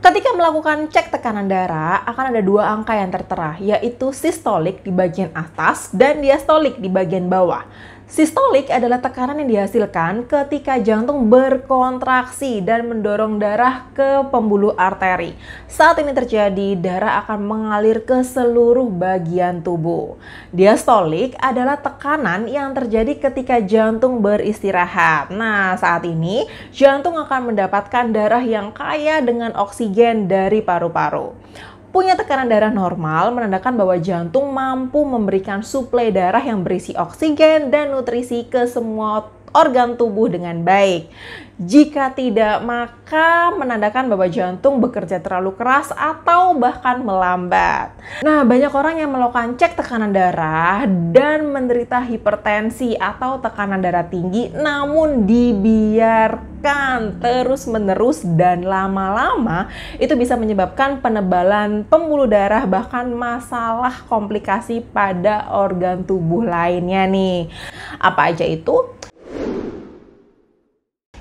Ketika melakukan cek tekanan darah, akan ada dua angka yang tertera, yaitu sistolik di bagian atas dan diastolik di bagian bawah. Sistolik adalah tekanan yang dihasilkan ketika jantung berkontraksi dan mendorong darah ke pembuluh arteri. Saat ini terjadi, darah akan mengalir ke seluruh bagian tubuh. Diastolik adalah tekanan yang terjadi ketika jantung beristirahat. Nah, saat ini jantung akan mendapatkan darah yang kaya dengan oksigen dari paru-paru. Punya tekanan darah normal menandakan bahwa jantung mampu memberikan suplai darah yang berisi oksigen dan nutrisi ke semua organ tubuh dengan baik. Jika tidak, maka menandakan bahwa jantung bekerja terlalu keras atau bahkan melambat. Nah, banyak orang yang melakukan cek tekanan darah dan menderita hipertensi atau tekanan darah tinggi namun dibiarkan terus-menerus dan lama-lama itu bisa menyebabkan penebalan pembuluh darah bahkan masalah komplikasi pada organ tubuh lainnya nih. Apa aja itu?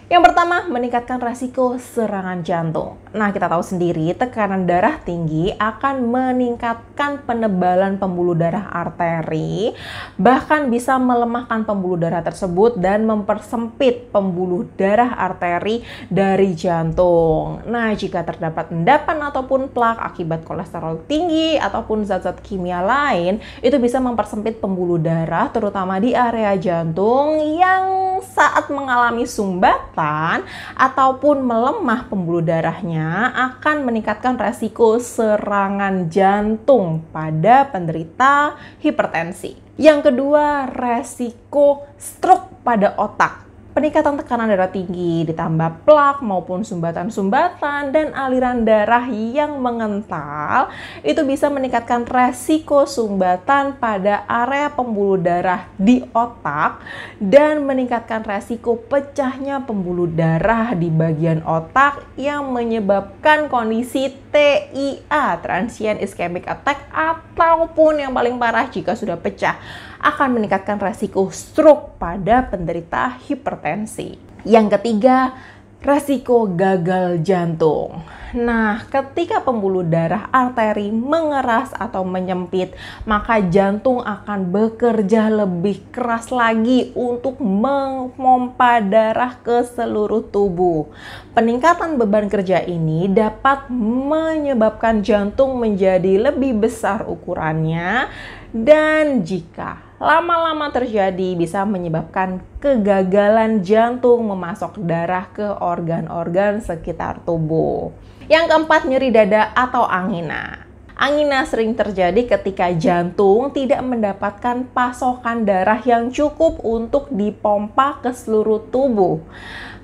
Yang pertama, meningkatkan resiko serangan jantung. Nah, kita tahu sendiri tekanan darah tinggi akan meningkatkan penebalan pembuluh darah arteri, bahkan bisa melemahkan pembuluh darah tersebut dan mempersempit pembuluh darah arteri dari jantung. Nah, jika terdapat endapan ataupun plak akibat kolesterol tinggi ataupun zat-zat kimia lain, itu bisa mempersempit pembuluh darah terutama di area jantung yang saat mengalami sumbat kesehatan ataupun melemah pembuluh darahnya akan meningkatkan resiko serangan jantung pada penderita hipertensi. Yang kedua, resiko stroke pada otak peningkatan tekanan darah tinggi, ditambah plak maupun sumbatan-sumbatan dan aliran darah yang mengental, itu bisa meningkatkan resiko sumbatan pada area pembuluh darah di otak dan meningkatkan resiko pecahnya pembuluh darah di bagian otak yang menyebabkan kondisi TIA, transient ischemic attack, ataupun yang paling parah jika sudah pecah, akan meningkatkan resiko stroke pada penderita hipertensi. Yang ketiga, resiko gagal jantung. Nah, ketika pembuluh darah arteri mengeras atau menyempit, maka jantung akan bekerja lebih keras lagi untuk memompa darah ke seluruh tubuh. Peningkatan beban kerja ini dapat menyebabkan jantung menjadi lebih besar ukurannya dan jika lama-lama terjadi bisa menyebabkan kegagalan jantung memasok darah ke organ-organ sekitar tubuh. Yang keempat, nyeri dada atau angina. Angina sering terjadi ketika jantung tidak mendapatkan pasokan darah yang cukup untuk dipompa ke seluruh tubuh.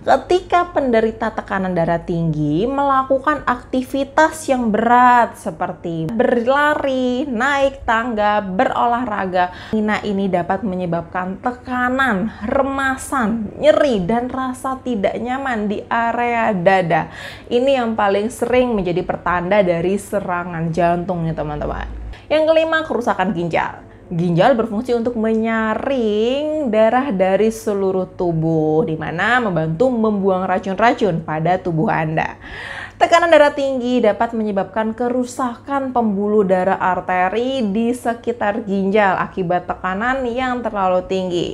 Ketika penderita tekanan darah tinggi melakukan aktivitas yang berat seperti berlari, naik tangga, berolahraga, angina ini dapat menyebabkan tekanan, remasan, nyeri, dan rasa tidak nyaman di area dada. Ini yang paling sering menjadi pertanda dari serangan jantung jantung nih teman-teman. Yang kelima, kerusakan ginjal. Ginjal berfungsi untuk menyaring darah dari seluruh tubuh, di mana membantu membuang racun-racun pada tubuh Anda. Tekanan darah tinggi dapat menyebabkan kerusakan pembuluh darah arteri di sekitar ginjal akibat tekanan yang terlalu tinggi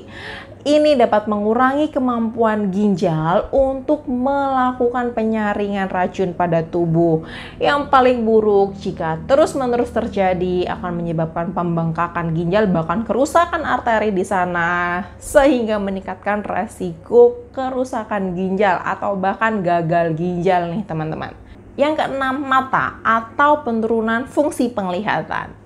ini dapat mengurangi kemampuan ginjal untuk melakukan penyaringan racun pada tubuh. Yang paling buruk jika terus-menerus terjadi akan menyebabkan pembengkakan ginjal bahkan kerusakan arteri di sana sehingga meningkatkan resiko kerusakan ginjal atau bahkan gagal ginjal nih teman-teman. Yang keenam mata atau penurunan fungsi penglihatan.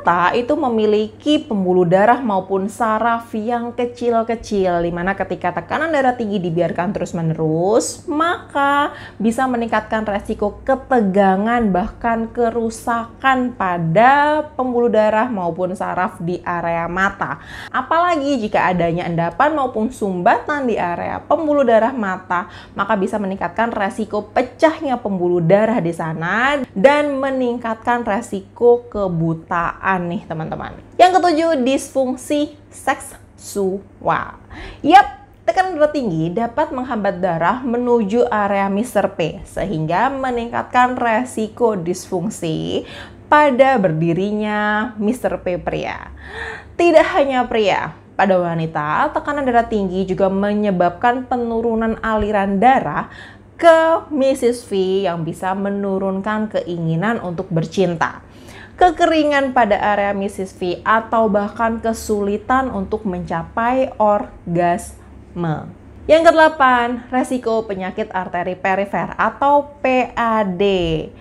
Mata itu memiliki pembuluh darah maupun saraf yang kecil-kecil dimana ketika tekanan darah tinggi dibiarkan terus-menerus maka bisa meningkatkan resiko ketegangan bahkan kerusakan pada pembuluh darah maupun saraf di area mata apalagi jika adanya endapan maupun sumbatan di area pembuluh darah mata maka bisa meningkatkan resiko pecahnya pembuluh darah di sana dan meningkatkan resiko kebutaan aneh nih teman-teman. Yang ketujuh, disfungsi seksual. Yap, Tekanan darah tinggi dapat menghambat darah menuju area Mr. P sehingga meningkatkan resiko disfungsi pada berdirinya Mr. P pria. Tidak hanya pria, pada wanita tekanan darah tinggi juga menyebabkan penurunan aliran darah ke Mrs. V yang bisa menurunkan keinginan untuk bercinta kekeringan pada area misis V, atau bahkan kesulitan untuk mencapai orgasme. Yang kedelapan, resiko penyakit arteri perifer atau PAD.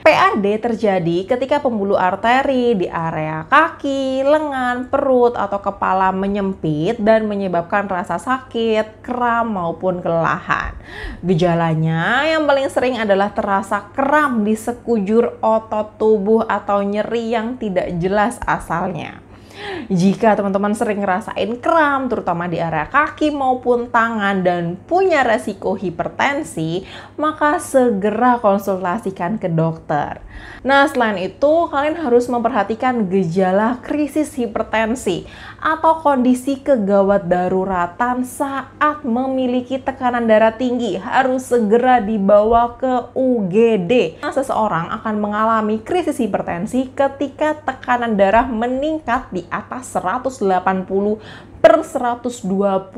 PAD terjadi ketika pembuluh arteri di area kaki, lengan, perut, atau kepala menyempit dan menyebabkan rasa sakit, kram, maupun kelelahan. Gejalanya yang paling sering adalah terasa kram di sekujur otot tubuh atau nyeri yang tidak jelas asalnya. Jika teman-teman sering ngerasain kram, terutama di area kaki maupun tangan dan punya resiko hipertensi, maka segera konsultasikan ke dokter. Nah, selain itu, kalian harus memperhatikan gejala krisis hipertensi atau kondisi kegawat daruratan saat memiliki tekanan darah tinggi harus segera dibawa ke UGD. Nah, seseorang akan mengalami krisis hipertensi ketika tekanan darah meningkat di atas atas 180 per 120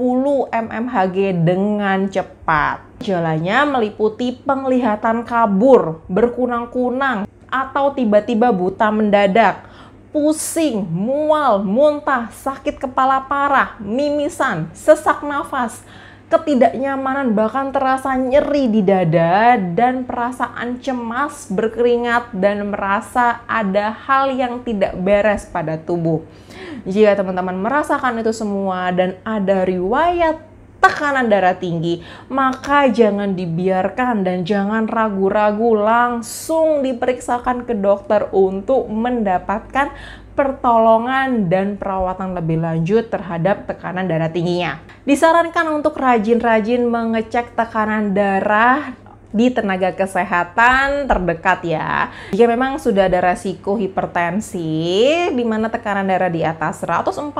mmHg dengan cepat. Jalannya meliputi penglihatan kabur, berkunang-kunang, atau tiba-tiba buta mendadak, pusing, mual, muntah, sakit kepala parah, mimisan, sesak nafas, ketidaknyamanan bahkan terasa nyeri di dada dan perasaan cemas, berkeringat dan merasa ada hal yang tidak beres pada tubuh. Jika teman-teman merasakan itu semua dan ada riwayat tekanan darah tinggi, maka jangan dibiarkan dan jangan ragu-ragu langsung diperiksakan ke dokter untuk mendapatkan pertolongan dan perawatan lebih lanjut terhadap tekanan darah tingginya. Disarankan untuk rajin-rajin mengecek tekanan darah di tenaga kesehatan terdekat ya. Jika memang sudah ada resiko hipertensi, di mana tekanan darah di atas 140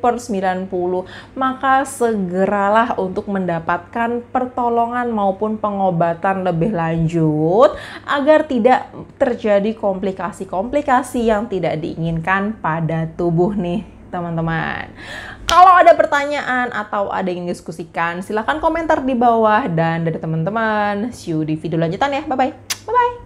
per 90, maka segeralah untuk mendapatkan pertolongan maupun pengobatan lebih lanjut agar tidak terjadi komplikasi-komplikasi yang tidak diinginkan pada tubuh nih teman-teman. Kalau ada pertanyaan atau ada yang diskusikan, silahkan komentar di bawah. Dan dari teman-teman, see you di video lanjutan ya. Bye-bye. Bye-bye.